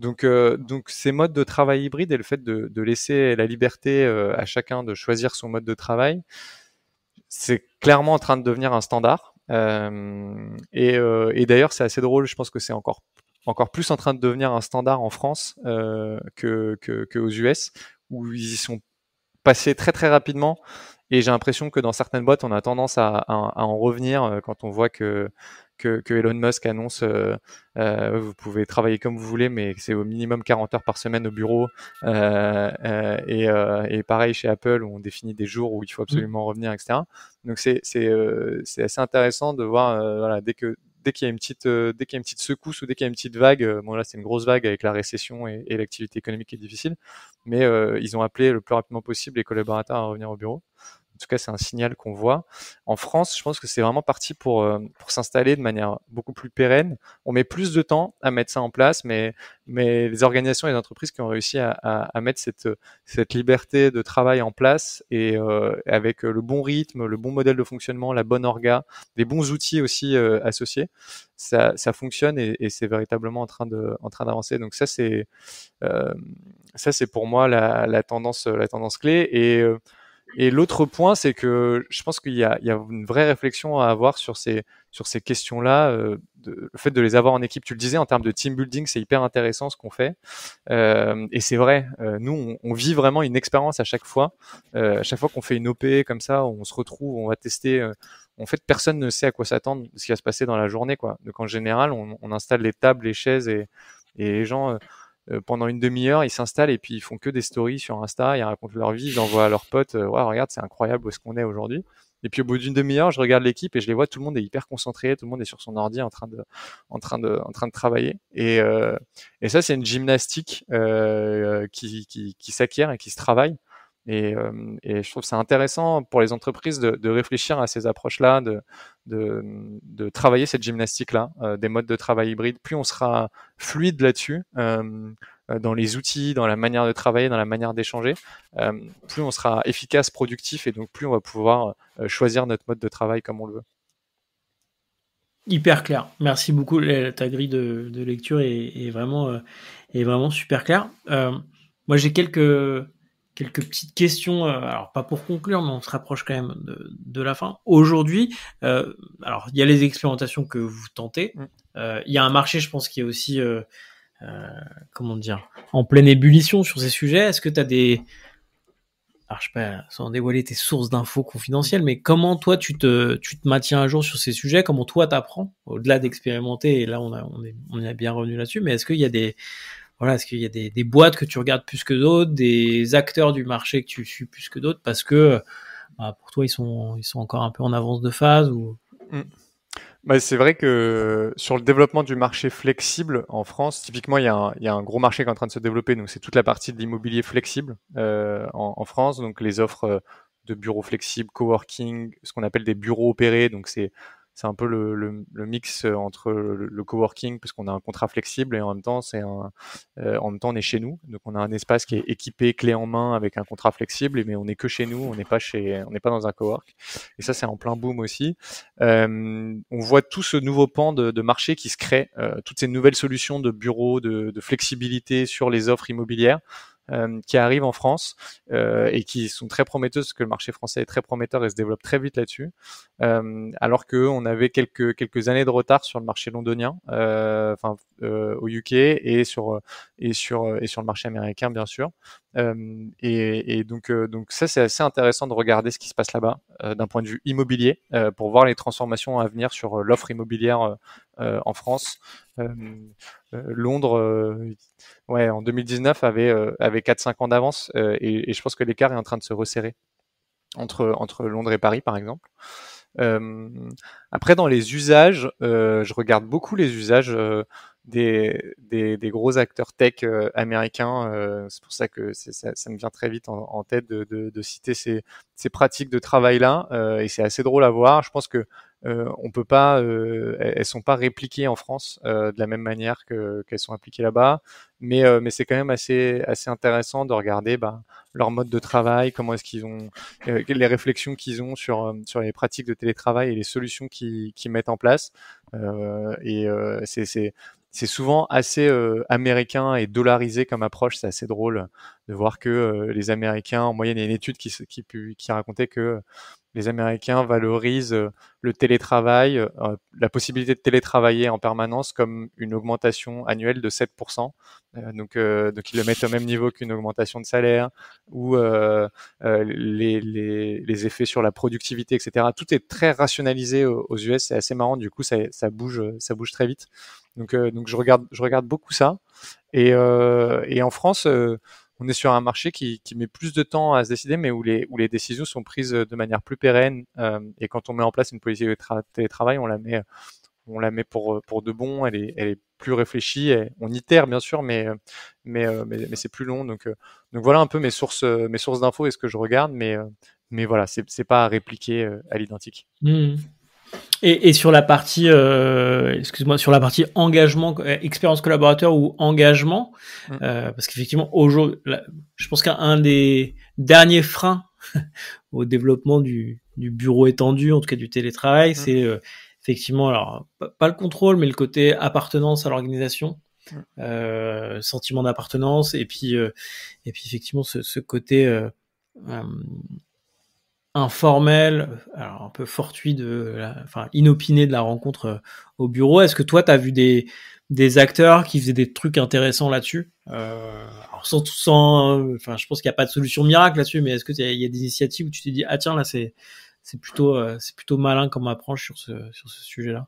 donc, donc ces modes de travail hybrides et le fait de, de laisser la liberté à chacun de choisir son mode de travail, c'est clairement en train de devenir un standard. Euh, et, euh, et d'ailleurs, c'est assez drôle. Je pense que c'est encore encore plus en train de devenir un standard en France euh, que, que, que, aux US, où ils y sont passés très très rapidement et j'ai l'impression que dans certaines boîtes, on a tendance à, en revenir euh, quand on voit que, que, Elon Musk annonce euh, euh, vous pouvez travailler comme vous voulez, mais c'est au minimum 40 heures par semaine au bureau. Euh, euh, et, pareil chez Apple, où on définit des jours où il faut mmh. absolument revenir, etc. Donc c'est assez intéressant de voir, dès que dès qu'il y a une petite, euh, dès qu'il y a une petite secousse ou dès qu'il y a une petite vague, euh, bon là c'est une grosse vague avec la récession et, et l'activité économique qui est difficile, mais euh, ils ont appelé le plus rapidement possible les collaborateurs à revenir au bureau. En tout cas, c'est un signal qu'on voit. En France, je pense que c'est vraiment parti pour, euh, pour s'installer de manière beaucoup plus pérenne. On met plus de temps à mettre ça en place, mais, mais les organisations et les entreprises qui ont réussi à, mettre cette, cette liberté de travail en place et euh, avec euh, le bon rythme, le bon modèle de fonctionnement, la bonne orga, les bons outils aussi associés, ça, ça fonctionne et, c'est véritablement en train de, en train d'avancer. Donc ça, c'est ça c'est pour moi la, la, tendance, la tendance clé et et l'autre point, c'est que je pense qu'il y, y, a une vraie réflexion à avoir sur ces, sur ces questions-là. Euh, le fait de les avoir en équipe, tu le disais, en termes de team building, c'est hyper intéressant ce qu'on fait. Euh, et c'est vrai, euh, nous, on, vit vraiment une expérience à chaque fois. Euh, à chaque fois qu'on fait une OP comme ça, on se retrouve, on va tester. Euh, en fait, personne ne sait à quoi s'attendre, ce qui va se passer dans la journée. Quoi. Donc en général, on, on installe les tables, les chaises et, et les gens euh, pendant une demi-heure, ils s'installent et puis ils font que des stories sur Insta, ils racontent leur vie, ils envoient à leurs potes, waouh regarde, c'est incroyable où est-ce qu'on est, aujourd'hui. Et puis au bout d'une demi-heure, je regarde l'équipe et je les vois, tout le monde est hyper concentré, tout le monde est sur son ordi en train de, en train de, en train de travailler. Et, euh, ça, c'est une gymnastique euh, qui s'acquiert et qui se travaille. Euh, et, je trouve ça intéressant pour les entreprises de, réfléchir à ces approches-là, de, travailler cette gymnastique-là, euh, des modes de travail hybrides. Plus on sera fluide là-dessus, euh, dans les outils, dans la manière de travailler, dans la manière d'échanger, plus on sera efficace, productif et donc plus on va pouvoir choisir notre mode de travail comme on le veut. Hyper clair. Merci beaucoup. Ta grille de, lecture est, vraiment, est vraiment super claire. moi, j'ai quelques, quelques petites questions, euh, alors pas pour conclure, mais on se rapproche quand même de, la fin. Aujourd'hui, euh, alors il y a les expérimentations que vous tentez, mm. euh, il y a un marché, je pense, qui est aussi, comment dire, en pleine ébullition sur ces sujets. Est-ce que tu as des... Alors, je sais pas, sans dévoiler tes sources d'infos confidentielles, mais comment toi tu te, te maintiens à jour sur ces sujets Comment toi tu apprends, Au-delà d'expérimenter, et là on, est, bien revenu là-dessus, mais est-ce qu'il y a des, est-ce qu'il y a des, boîtes que tu regardes plus que d'autres, des acteurs du marché que tu suis plus que d'autres parce que bah, pour toi ils sont ils sont encore un peu en avance de phase ou mm. bah, c'est vrai que sur le développement du marché flexible en France, typiquement, il y, a un, gros marché qui est en train de se développer. Donc, c'est toute la partie de l'immobilier flexible euh, en, France. Donc, les offres de bureaux flexibles, coworking, ce qu'on appelle des bureaux opérés. Donc, c'est c'est un peu le, mix euh, entre le, coworking parce qu'on a un contrat flexible et en même temps c'est euh, en même temps on est chez nous donc on a un espace qui est équipé clé en main avec un contrat flexible mais on n'est que chez nous on n'est pas chez on n'est pas dans un cowork et ça c'est en plein boom aussi euh, on voit tout ce nouveau pan de, marché qui se crée toutes ces nouvelles solutions de bureaux de, de flexibilité sur les offres immobilières euh, qui arrivent en France euh, et qui sont très prometteuses parce que le marché français est très prometteur et se développe très vite là-dessus. Euh, alors que on avait quelques quelques années de retard sur le marché londonien, enfin au UK et sur et sur et sur le marché américain bien sûr. Et, et, donc donc ça c'est assez intéressant de regarder ce qui se passe là-bas d'un point de vue immobilier pour voir les transformations à venir sur l'offre immobilière euh, en France. Euh, Londres, euh, ouais, en 2019 avait, avait 4-5 ans d'avance et, je pense que l'écart est en train de se resserrer entre, entre Londres et Paris, par exemple. après, dans les usages, je regarde beaucoup les usages des, des, gros acteurs tech américains. c'est pour ça que ça, me vient très vite en, tête de, de, de, citer ces, ces pratiques de travail-là. et c'est assez drôle à voir. Je pense que euh, on peut pas, euh, elles sont pas répliquées en France euh, de la même manière que qu'elles sont appliquées là-bas. Mais euh, mais c'est quand même assez assez intéressant de regarder ben, leur mode de travail, comment est-ce qu'ils ont euh, les réflexions qu'ils ont sur sur les pratiques de télétravail et les solutions qu'ils mettent en place. et c'est c'est souvent assez américain et dollarisé comme approche. C'est assez drôle de voir que les Américains, en moyenne, il y a une étude qui, qui, qui racontait que les Américains valorisent euh, le télétravail, euh, euh, la possibilité de télétravailler en permanence comme une augmentation annuelle de 7%. donc, ils le mettent au même niveau qu'une augmentation de salaire ou les, effets sur la productivité, etc. Tout est très rationalisé aux, US. C'est assez marrant. Du coup, ça, bouge, ça bouge très vite. Donc, donc je, regarde, je regarde beaucoup ça. Et, et en France on est sur un marché qui, met plus de temps à se décider, mais où les, où les décisions sont prises euh, de manière plus pérenne. Euh, et quand on met en place une politique de télétravail, on la met, euh, on la met pour, pour de bon. Elle est, elle est plus réfléchie. Et on itère bien sûr, mais, mais, mais, c'est plus long. Donc, donc voilà un peu mes sources, mes sources d'infos et ce que je regarde, mais, mais voilà, c'est pas à répliquer à l'identique. Mmh. Et, et, sur la partie, euh, excuse-moi, sur la partie engagement, euh, expérience collaborateur ou engagement, mm. euh, parce qu'effectivement aujourd'hui, je pense qu'un des derniers freins au développement du, du, bureau étendu, en tout cas du télétravail, mm. c'est effectivement alors pas le contrôle, mais le côté appartenance à l'organisation. Mm. sentiment d'appartenance et puis et puis effectivement ce, ce côté informel, un peu fortuit de, enfin inopiné de la rencontre euh, au bureau. Est-ce que toi, tu as vu des, des acteurs qui faisaient des trucs intéressants là-dessus euh, Alors sans, enfin, je pense qu'il n'y a pas de solution miracle là-dessus, mais est-ce que il y a des initiatives où tu t'es dit ah tiens là c'est c'est plutôt euh, c'est plutôt malin comme approche sur ce sur ce sujet-là.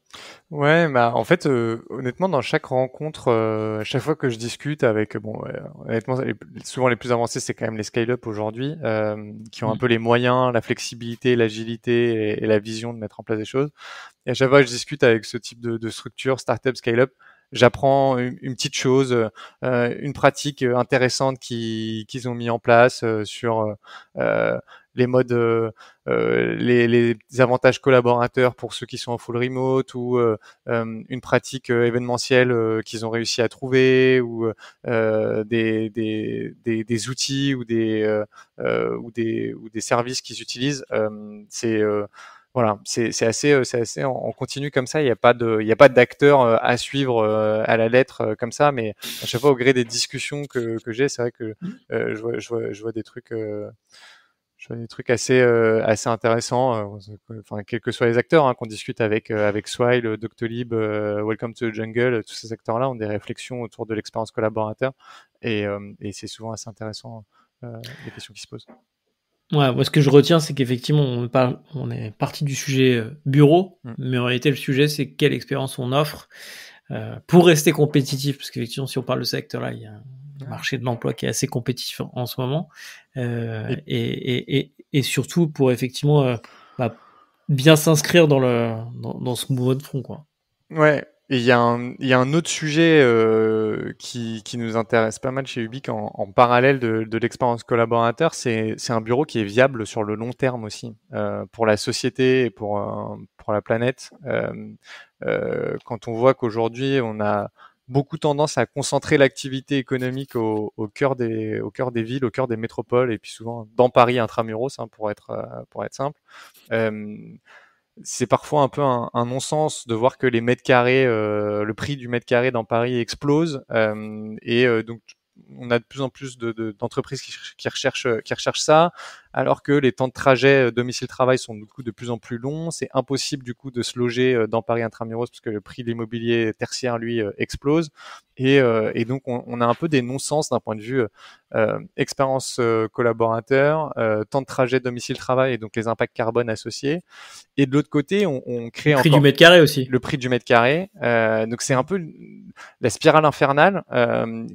Ouais, bah en fait euh, honnêtement dans chaque rencontre, euh, à chaque fois que je discute avec bon honnêtement souvent les plus avancés c'est quand même les scale-up aujourd'hui qui ont un mm. peu les moyens, la flexibilité, l'agilité et, la vision de mettre en place des choses. Et à chaque fois que je discute avec ce type de, de structure startup scale-up, j'apprends une, petite chose, une pratique intéressante qu'ils ont mis en place sur les modes, euh, euh, les, avantages collaborateurs pour ceux qui sont en full remote ou euh, une pratique événementielle qu'ils ont réussi à trouver ou des, des, des, outils ou des, ou des, ou des services qu'ils utilisent. c'est voilà, c'est assez, c'est assez, on continue comme ça. Il n'y a pas de, il y a pas d'acteur à suivre à la lettre comme ça, mais à chaque fois au gré des discussions que, j'ai, c'est vrai que je, vois, je, des trucs je des trucs assez euh, assez intéressants. Euh, enfin, quels que soient les acteurs hein, qu'on discute avec euh, avec Swile, Doctolib, Welcome to the Jungle, tous ces acteurs-là ont des réflexions autour de l'expérience collaborateur et, c'est souvent assez intéressant les questions qui se posent. Ouais, moi ce que je retiens, c'est qu'effectivement, on, parle, on est parti du sujet bureau, mm. mais en réalité, le sujet, c'est quelle expérience on offre pour rester compétitif, parce qu'effectivement, si on parle de secteur-là, il y a marché de l'emploi qui est assez compétitif en, ce moment, euh, et, et, et, surtout pour effectivement euh, bah, bien s'inscrire dans, le, dans, ce mouvement de front. Quoi. Ouais, il y, y, a un autre sujet euh, qui, qui, nous intéresse pas mal chez Ubique en, parallèle de, de l'expérience collaborateur, c'est un bureau qui est viable sur le long terme aussi, pour la société et pour, pour la planète. quand on voit qu'aujourd'hui, on a beaucoup tendance à concentrer l'activité économique au, au, cœur des, au cœur des villes, au cœur des métropoles, et puis souvent dans Paris intramuros, hein, pour, être, euh, pour être simple. Euh, c'est parfois un peu un, un non-sens de voir que les mètres carrés, euh, le prix du mètre carré dans Paris explose, euh, et euh, donc on a de plus en plus d'entreprises de, de, qui, qui, recherchent, qui recherchent ça alors que les temps de trajet euh, domicile-travail sont de plus en plus longs. C'est impossible du coup de se loger euh, dans Paris intramuros parce que le prix de l'immobilier tertiaire lui euh, explose. Et, et donc on, a un peu des non-sens d'un point de vue expérience collaborateur, temps de trajet domicile-travail et donc les impacts carbone associés. Et de l'autre côté, on, on crée le prix du mètre carré aussi. Le prix du mètre carré. donc c'est un peu la spirale infernale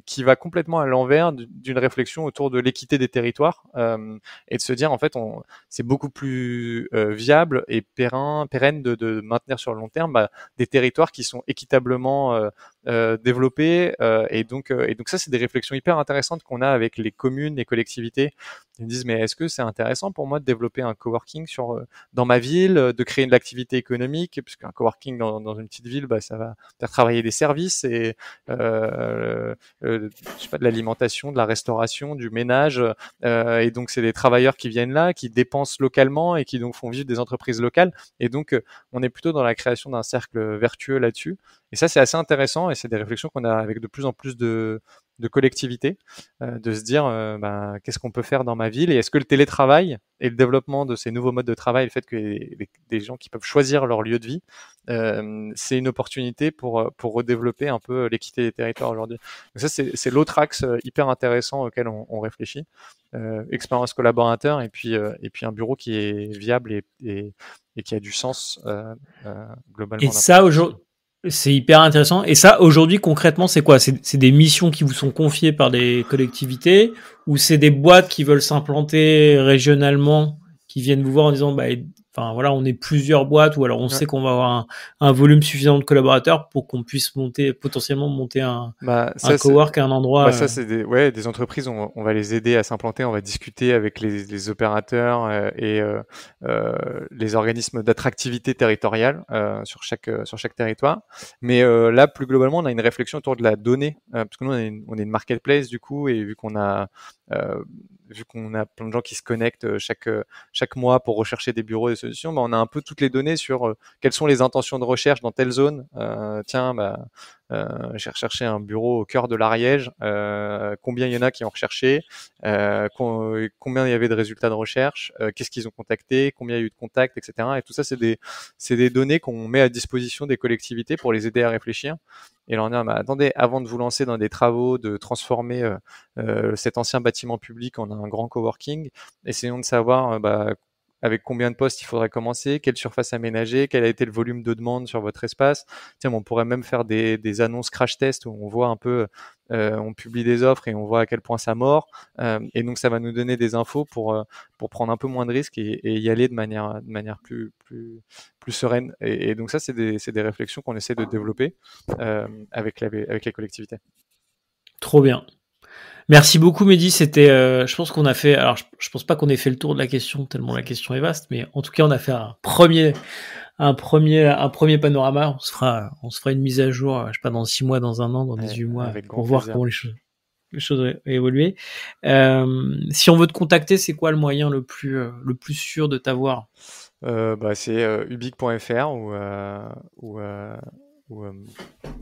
qui va complètement à l'envers d'une réflexion autour de l'équité des territoires et de se dire en fait on c'est beaucoup plus euh, viable et pérenne de, maintenir sur le long terme bah, des territoires qui sont équitablement euh, euh, développer euh, et donc, euh, et donc ça, c'est des réflexions hyper intéressantes qu'on a avec les communes, les collectivités. Ils me disent, mais est-ce que c'est intéressant pour moi de développer un coworking sur dans ma ville, de créer de l'activité économique, puisqu'un coworking dans, dans une petite ville, bah, ça va faire travailler des services et sais pas, de l'alimentation, de la restauration, du ménage. et donc, c'est des travailleurs qui viennent là, qui dépensent localement et qui donc font vivre des entreprises locales. Et donc, on est plutôt dans la création d'un cercle vertueux là-dessus. Et ça, c'est assez intéressant et c'est des réflexions qu'on a avec de plus en plus de, collectivités, euh, de se dire euh, ben, qu'est-ce qu'on peut faire dans ma ville et est-ce que le télétravail et le développement de ces nouveaux modes de travail, le fait que des gens qui peuvent choisir leur lieu de vie, euh, c'est une opportunité pour, pour redévelopper un peu l'équité des territoires aujourd'hui. Donc ça, c'est l'autre axe hyper intéressant auquel on, réfléchit. expérience collaborateur et puis, et puis un bureau qui est viable et, et, et qui a du sens globalement. Et ça, aujourd'hui c'est hyper intéressant. Et ça, aujourd'hui, concrètement, c'est quoi C'est des missions qui vous sont confiées par des collectivités ou c'est des boîtes qui veulent s'implanter régionalement, qui viennent vous voir en disant bah, Enfin voilà, on est plusieurs boîtes ou alors on sait qu'on va avoir un, volume suffisant de collaborateurs pour qu'on puisse monter potentiellement monter un, bah, co à un endroit. Bah, euh. Ça c'est des, des entreprises, on, va les aider à s'implanter, on va discuter avec les, opérateurs euh, et euh, les organismes d'attractivité territoriale sur chaque sur chaque territoire. Mais là plus globalement, on a une réflexion autour de la donnée parce que nous on on est une marketplace du coup et vu qu'on a euh, vu qu'on a plein de gens qui se connectent euh, chaque, euh, chaque mois pour rechercher des bureaux, des solutions, mais bah, on a un peu toutes les données sur quelles sont les intentions de recherche dans telle zone. tiens, bah, euh, j'ai recherché un bureau au cœur de l'Ariège, euh, combien il y en a qui ont recherché, euh, combien il y avait de résultats de recherche, qu'est-ce qu'ils ont contacté, combien il y a eu de contacts, etc. Et tout ça, c'est des, c'est des données qu'on met à disposition des collectivités pour les aider à réfléchir et là, on ah, bah, attendez, avant de vous lancer dans des travaux, de transformer cet ancien bâtiment public en un grand coworking, essayons de savoir bah, avec combien de postes il faudrait commencer, quelle surface aménager, quel a été le volume de demande sur votre espace. Tiens, on pourrait même faire des, des annonces crash test où on voit un peu, euh, on publie des offres et on voit à quel point ça mord. Euh, et donc ça va nous donner des infos pour euh, pour prendre un peu moins de risques et, y aller de manière de manière plus plus plus sereine. Et, donc ça, c'est des, des réflexions qu'on essaie de développer euh, avec la, avec les collectivités. Trop bien. Merci beaucoup, Mehdi. C'était, euh, je pense qu'on a fait, alors je, pense pas qu'on ait fait le tour de la question tellement la question est vaste, mais en tout cas, on a fait un premier, un premier, un premier panorama. On se fera, on se fera une mise à jour, euh, je sais pas, dans 6 mois, dans un an, dans 18 mois, pour voir comment les choses, les choses euh, si on veut te contacter, c'est quoi le moyen le plus, le plus sûr de t'avoir? Euh, bah, c'est ubique.fr ou, ou euh,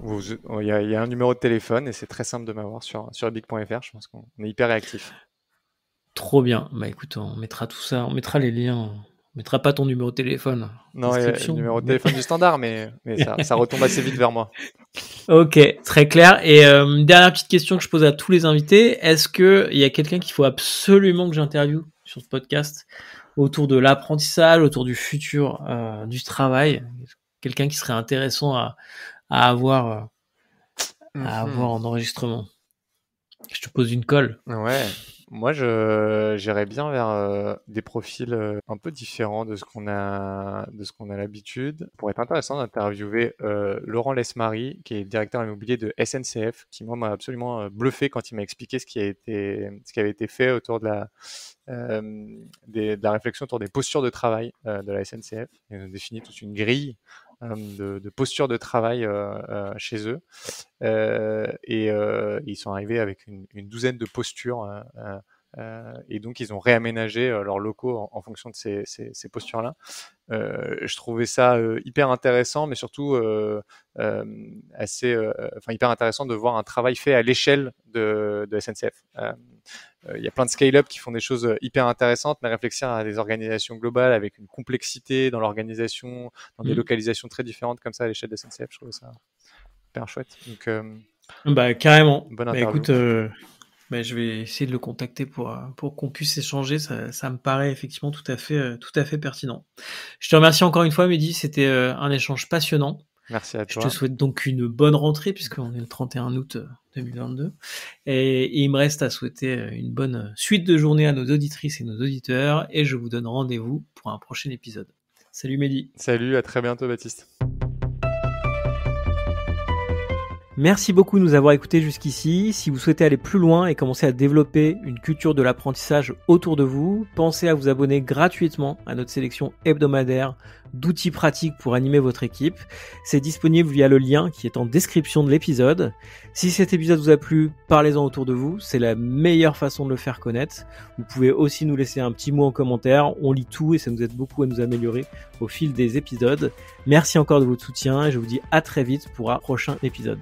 oh, il y, a un numéro de téléphone et c'est très simple de m'avoir sur, sur big.fr. Je pense qu'on est hyper réactif. Trop bien. Bah écoute, on mettra tout ça, on mettra les liens. On mettra pas ton numéro de téléphone. Non, le numéro de téléphone du standard, mais, ça, retombe assez vite vers moi. Ok, très clair. Et euh, dernière petite question que je pose à tous les invités. Est-ce qu'il y a quelqu'un qu'il faut absolument que j'interviewe sur ce podcast autour de l'apprentissage, autour du futur euh, du travail quelqu'un qui serait intéressant à, avoir, euh, mhm. avoir en enregistrement. Je te pose une colle. Ouais. Moi, je j'irais bien vers euh, des profils euh, un peu différents de ce qu'on a de ce qu'on a l'habitude. Pour être intéressant d'interviewer Laurent Lesmary, qui est directeur immobilier de SNCF, qui m'a absolument bluffé quand il m'a expliqué ce qui a été ce qui avait été fait autour de la de la réflexion autour des postures de travail de la SNCF. Il nous défini toute une grille euh, de, de, posture de travail euh, euh, chez eux. et ils sont arrivés avec une, une douzaine de postures euh, et donc, ils ont réaménagé euh, leurs locaux en, fonction de ces, postures-là. Euh, je trouvais ça hyper intéressant, mais surtout assez, enfin hyper intéressant de voir un travail fait à l'échelle de, SNCF. Il y a plein de scale-up qui font des choses hyper intéressantes, mais réfléchir à des organisations globales avec une complexité dans l'organisation, dans des mmh. localisations très différentes comme ça à l'échelle de SNCF, je trouve ça hyper chouette. Donc, bah, carrément. Bonne bah, écoute, mais ben, je vais essayer de le contacter pour, euh, pour qu'on puisse échanger. Ça, me paraît effectivement tout à, fait, euh, tout à fait pertinent. Je te remercie encore une fois, Mehdi. C'était euh, un échange passionnant. Merci à toi. Je te souhaite donc une bonne rentrée, puisqu'on est le 31 août 2022. Et, et il me reste à souhaiter une bonne suite de journée à nos auditrices et nos auditeurs. Et je vous donne rendez-vous pour un prochain épisode. Salut Mehdi. Salut, à très bientôt, Baptiste. Merci beaucoup de nous avoir écoutés jusqu'ici. Si vous souhaitez aller plus loin et commencer à développer une culture de l'apprentissage autour de vous, pensez à vous abonner gratuitement à notre sélection hebdomadaire d'outils pratiques pour animer votre équipe. C'est disponible via le lien qui est en description de l'épisode. Si cet épisode vous a plu, parlez-en autour de vous. C'est la meilleure façon de le faire connaître. Vous pouvez aussi nous laisser un petit mot en commentaire. On lit tout et ça nous aide beaucoup à nous améliorer au fil des épisodes. Merci encore de votre soutien et je vous dis à très vite pour un prochain épisode.